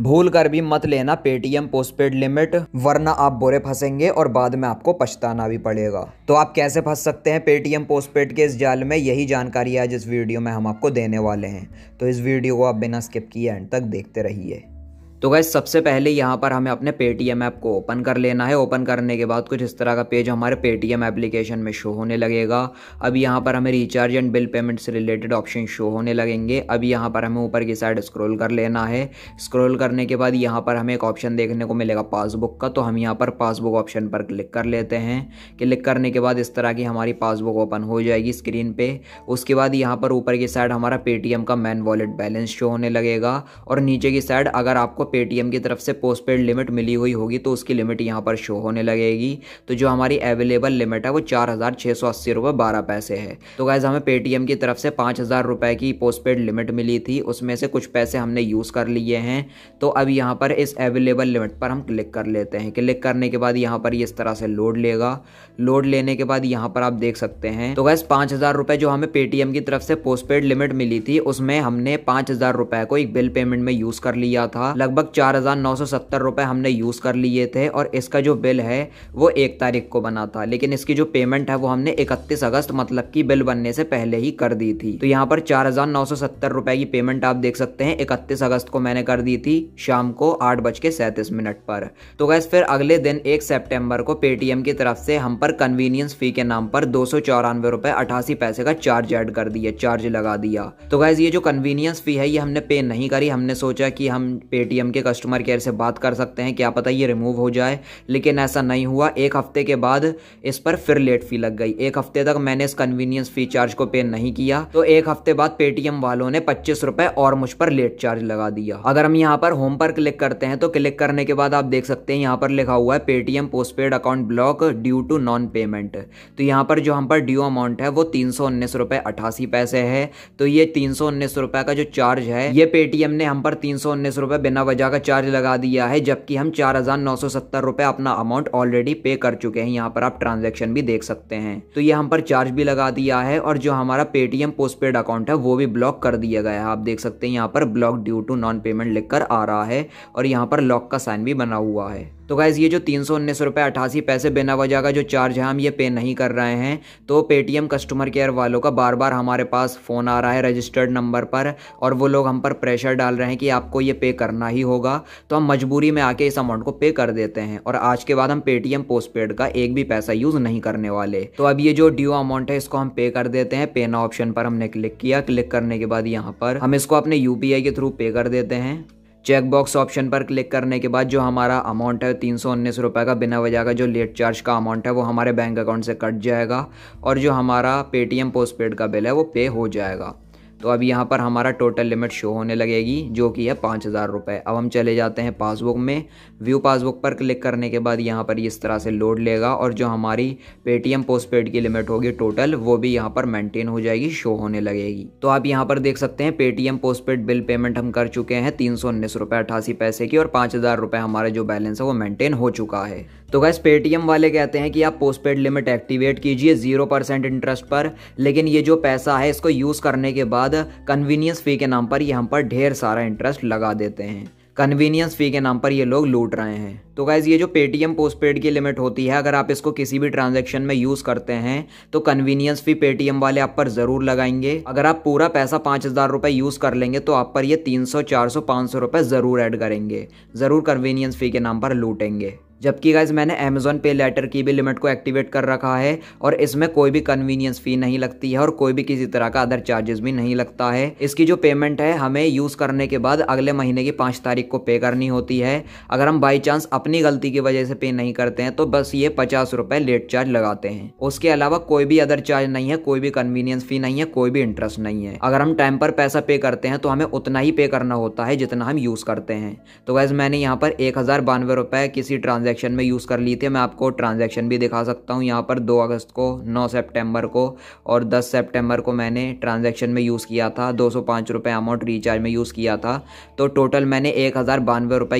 भूल कर भी मत लेना पेटीएम पोस्टपेड लिमिट वरना आप बुरे फंसेंगे और बाद में आपको पछताना भी पड़ेगा तो आप कैसे फंस सकते हैं पेटीएम पोस्टपेड के इस जाल में यही जानकारी आज इस वीडियो में हम आपको देने वाले हैं तो इस वीडियो को आप बिना स्किप किए एंड तक देखते रहिए तो गैस सबसे पहले यहाँ पर हमें अपने पेटीएम ऐप को ओपन कर लेना है ओपन करने के बाद कुछ इस तरह का पेज हमारे पेटीएम एप्लीकेशन में शो होने लगेगा अब यहाँ पर हमें रिचार्ज एंड बिल पेमेंट से रिलेटेड ऑप्शन शो होने लगेंगे अब यहाँ पर हमें ऊपर की साइड स्क्रॉल कर लेना है स्क्रॉल करने के बाद यहाँ पर हमें एक ऑप्शन देखने को मिलेगा पासबुक का तो हम यहाँ पर पासबुक ऑप्शन पर क्लिक कर लेते हैं क्लिक करने के बाद इस तरह की हमारी पासबुक ओपन हो जाएगी स्क्रीन पे उसके बाद यहाँ पर ऊपर की साइड हमारा पेटीएम का मैन वॉलेट बैलेंस शो होने लगेगा और नीचे की साइड अगर आपको पेटीएम की तरफ से पोस्ट पेड लिमिट मिली हुई होगी तो उसकी लिमिट यहाँ पर शो होने लगेगी तो जो हमारी अवेलेबल लिमिट है वो चार हज़ार छः सौ अस्सी रुपये बारह पैसे है तो गैज़ हमें पेटीएम की तरफ से पाँच हज़ार रुपये की पोस्ट पेड लिमिट मिली थी उसमें से कुछ पैसे हमने यूज़ कर लिए हैं तो अब यहाँ पर इस अवेलेबल लिमिट पर हम क्लिक कर लेते हैं क्लिक करने के बाद यहाँ पर इस तरह से लोड लेगा लोड लेने के बाद यहाँ पर आप देख सकते हैं तो गैस पाँच हज़ार रुपये जो हमें पेटीएम की तरफ से पोस्टपेड लिमिट मिली थी उसमें हमने पाँच हज़ार रुपये को एक बिल पेमेंट में यूज़ कर लिया था लगभग लगभग चार हज़ार नौ सौ सत्तर रुपये हमने यूज़ कर लिए थे और इसका जो बिल है वो एक तारीख को बना था लेकिन इसकी जो पेमेंट है वो हमने इकतीस अगस्त मतलब कि बिल बनने से पहले ही कर दी थी तो यहाँ पर चार हज़ार नौ सौ सत्तर रुपये की पेमेंट आप देख सकते हैं इकतीस अगस्त को मैंने कर दी थी शाम को आठ बज के सैंतीस मिनट पर तो गैस फिर अगले दिन एक सेप्टेम्बर को पेटीएम की तरफ से हम पर कन्वीनियंस फी के नाम पर दो सौ चौरानवे रुपये अठासी पैसे का चार्ज ऐड कर दिया चार्ज लगा दिया तो गैस ये जो कन्वीनियंस फी है ये हमने पे नहीं करी हमने सोचा कि हम पेटीएम पेटीएम के कस्टमर केयर से बात कर सकते हैं क्या पता ये रिमूव हो जाए लेकिन ऐसा नहीं हुआ एक हफ्ते के बाद इस पर फिर लेट फी लग गई एक हफ्ते तक मैंने इस कन्वीनियंस फी चार्ज को पे नहीं किया तो एक हफ्ते बाद पेटीएम वालों ने पच्चीस और मुझ पर लेट चार्ज लगा दिया अगर हम यहाँ पर होम पर क्लिक करते हैं तो क्लिक करने के बाद आप देख सकते हैं यहाँ पर लिखा हुआ है Paytm postpaid account block due to non payment तो यहाँ पर जो हम पर ड्यू अमाउंट है वो तीन पैसे है तो ये तीन का जो चार्ज है ये पेटीएम ने हम पर तीन सौ बिना वजह का चार्ज लगा दिया है जबकि हम चार हज़ार नौ सौ सत्तर रुपए अपना अमाउंट ऑलरेडी पे कर चुके हैं यहाँ पर आप ट्रांजेक्शन भी देख सकते हैं तो ये हम पर चार्ज भी लगा दिया है और जो हमारा पेटीएम पोस्टपेड अकाउंट है वो भी ब्लॉक कर दिया गया है आप देख सकते हैं यहाँ पर block due to non payment लिखकर आ रहा है और यहाँ पर लॉक का साइन भी बना हुआ है तो गाइज़ ये जो तीन सौ उन्नीस रुपये अठासी पैसे बिना वजह का जो चार्ज है हम ये पे नहीं कर रहे हैं तो पेटीएम कस्टमर केयर वालों का बार बार हमारे पास फ़ोन आ रहा है रजिस्टर्ड नंबर पर और वो लोग हम पर प्रेशर डाल रहे हैं कि आपको ये पे करना ही होगा तो हम मजबूरी में आके इस अमाउंट को पे कर देते हैं और आज के बाद हम पेटीएम पोस्टपेड का एक भी पैसा यूज़ नहीं करने वाले तो अब ये जो ड्यू अमाउंट है इसको हम पे कर देते हैं पे ना ऑप्शन पर हमने क्लिक किया क्लिक करने के बाद यहाँ पर हम इसको अपने आई के थ्रू पे कर देते हैं चेकबॉक्स ऑप्शन पर क्लिक करने के बाद जो हमारा अमाउंट है तीन सौ उन्नीस रुपये का बिना वजह का जो लेट चार्ज का अमाउंट है वो हमारे बैंक अकाउंट से कट जाएगा और जो हमारा पेटीएम पोस्ट पेड का बिल है वो पे हो जाएगा तो अब यहाँ पर हमारा टोटल लिमिट शो होने लगेगी जो कि है पाँच हज़ार रुपये अब हम चले जाते हैं पासबुक में व्यू पासबुक पर क्लिक करने के बाद यहाँ पर इस तरह से लोड लेगा और जो हमारी पेटीएम पोस्ट की लिमिट होगी टोटल वो भी यहाँ पर मेंटेन हो जाएगी शो होने लगेगी तो आप यहाँ पर देख सकते हैं पेटीएम पोस्टपेड बिल पेमेंट हम कर चुके हैं तीन सौ उन्नीस रुपये अट्ठासी पैसे की और पाँच हज़ार रुपये हमारा जो बैलेंस है वो मेंटेन हो चुका है तो गैस पेटीएम वाले कहते हैं कि आप पोस्ट पेड लिमिट एक्टिवेट कीजिए जीरो परसेंट इंटरेस्ट पर लेकिन ये जो पैसा है इसको यूज़ करने के बाद कन्वीनियंस फ़ी के नाम पर ये हम पर ढेर सारा इंटरेस्ट लगा देते हैं कन्वीनियंस फ़ी के नाम पर ये लोग लूट रहे हैं तो गैस ये जो पेटीएम पोस्टपेड की लिमिट होती है अगर आप इसको किसी भी ट्रांजेक्शन में यूज़ करते हैं तो कन्वीनियंस फ़ी पेटीएम वाले आप पर ज़रूर लगाएंगे अगर आप पूरा पैसा पाँच हज़ार रुपये यूज़ कर लेंगे तो आप पर ये तीन सौ चार सौ पाँच सौ रुपये ज़रूर ऐड करेंगे ज़रूर कन्वीनियंस फ़ी के नाम पर लूटेंगे जबकि गाइज मैंने अमेजोन पे लेटर की भी लिमिट को एक्टिवेट कर रखा है और इसमें कोई भी कन्वीनियंस फी नहीं लगती है और कोई भी किसी तरह का अदर चार्जेस भी नहीं लगता है इसकी जो पेमेंट है हमें यूज़ करने के बाद अगले महीने की पाँच तारीख को पे करनी होती है अगर हम बाई चांस अपनी गलती की वजह से पे नहीं करते हैं तो बस ये पचास रुपए लेट चार्ज लगाते हैं उसके अलावा कोई भी अदर चार्ज नहीं है कोई भी कन्वीनियंस फी नहीं है कोई भी इंटरेस्ट नहीं है अगर हम टाइम पर पैसा पे करते हैं तो हमें उतना ही पे करना होता है जितना हम यूज़ करते हैं तो गैस मैंने यहाँ पर एक हज़ार बानवे रुपये किसी ट्रांजेक्शन ट्रांजेक्शन में यूज़ कर ली थी मैं आपको ट्रांजेक्शन भी दिखा सकता हूँ यहाँ पर दो अगस्त को नौ सेप्टेम्बर को और दस सेप्टेम्बर को मैंने ट्रांजेक्शन में यूज़ किया था दो सौ अमाउंट रिचार्ज में यूज़ किया था तो टोटल मैंने एक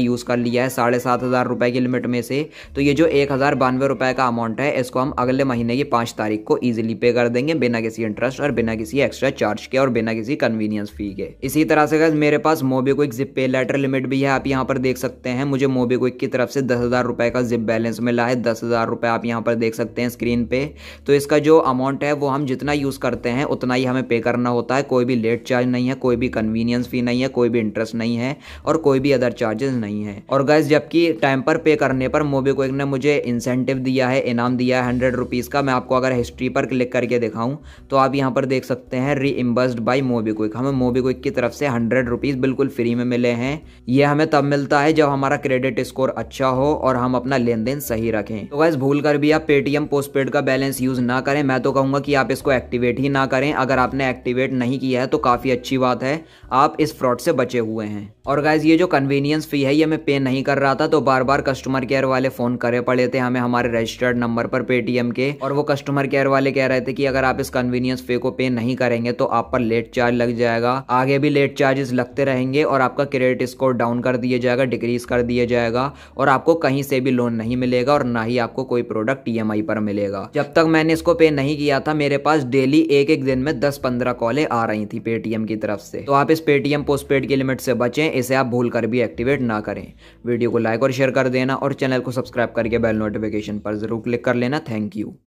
यूज़ कर लिया है साढ़े सात हज़ार की लिमिट में से तो ये जो एक हज़ार बानवे का अमाउंट है इसको हम अगले महीने की पाँच तारीख को ईजिली पे कर देंगे बिना किसी इंटरेस्ट और बिना किसी एक्स्ट्रा चार्ज के और बिना किसी कन्वीनियंस फी के इसी तरह से मेरे पास MobiKwik Zip pay later limit भी है आप यहाँ पर देख सकते हैं मुझे मोबीक्विक की तरफ से दस हज़ार रुपए का जिप बैलेंस मिला है दस हज़ार रुपए आप यहां पर देख सकते हैं स्क्रीन पे तो इसका जो अमाउंट है वो हम जितना यूज़ करते हैं उतना ही हमें पे करना होता है कोई भी लेट चार्ज नहीं है कोई भी कन्वीनियंस फ़ी नहीं है कोई भी इंटरेस्ट नहीं है और कोई भी अदर चार्जेस नहीं है और गैस जबकि टाइम पर पे करने पर मोबीक्विक ने मुझे इंसेंटिव दिया है इनाम दिया है हंड्रेड रुपीज़ का मैं आपको अगर हिस्ट्री पर क्लिक करके दिखाऊं तो आप यहां पर देख सकते हैं री इम्बस्ड बाई मोबीक्विक हमें मोबीक्विक की तरफ से हंड्रेड रुपीज़ बिल्कुल फ्री में मिले हैं यह हमें तब मिलता है जब हमारा क्रेडिट स्कोर अच्छा हो और हम अपना लेन देन सही रखें तो गाइज भूल कर भी आप पेटीएम पोस्टपेड का बैलेंस यूज ना करें मैं तो कहूंगा कि आप इसको एक्टिवेट ही ना करें अगर आपने एक्टिवेट नहीं किया है तो काफी अच्छी बात है आप इस फ्रॉड से बचे हुए हैं और गाइज ये जो कन्वीनियंस फी है ये मैं पे नहीं कर रहा था तो बार बार कस्टमर केयर वाले फोन करे पड़े थे हमें हमारे रजिस्टर्ड नंबर पर पेटीएम के और वो कस्टमर केयर वाले कह रहे थे कि अगर आप इस कन्वीनियंस फी को पे नहीं करेंगे तो आप पर लेट चार्ज लग जाएगा आगे भी लेट चार्जेस लगते रहेंगे और आपका क्रेडिट स्कोर डाउन कर दिया जाएगा डिक्रीज कर दिया जाएगा और आपको कहीं से भी लोन नहीं मिलेगा और ना ही आपको कोई प्रोडक्ट ई e पर मिलेगा जब तक मैंने इसको पे नहीं किया था मेरे पास डेली एक एक दिन में दस पंद्रह कॉले आ रही थी पेटीएम की तरफ से तो आप इस पेटीएम पोस्ट की लिमिट से बचें इसे आप भूल कर भी एक्टिवेट ना करें वीडियो को लाइक और शेयर कर देना और चैनल को सब्सक्राइब करके बेल नोटिफिकेशन पर जरूर क्लिक कर लेना थैंक यू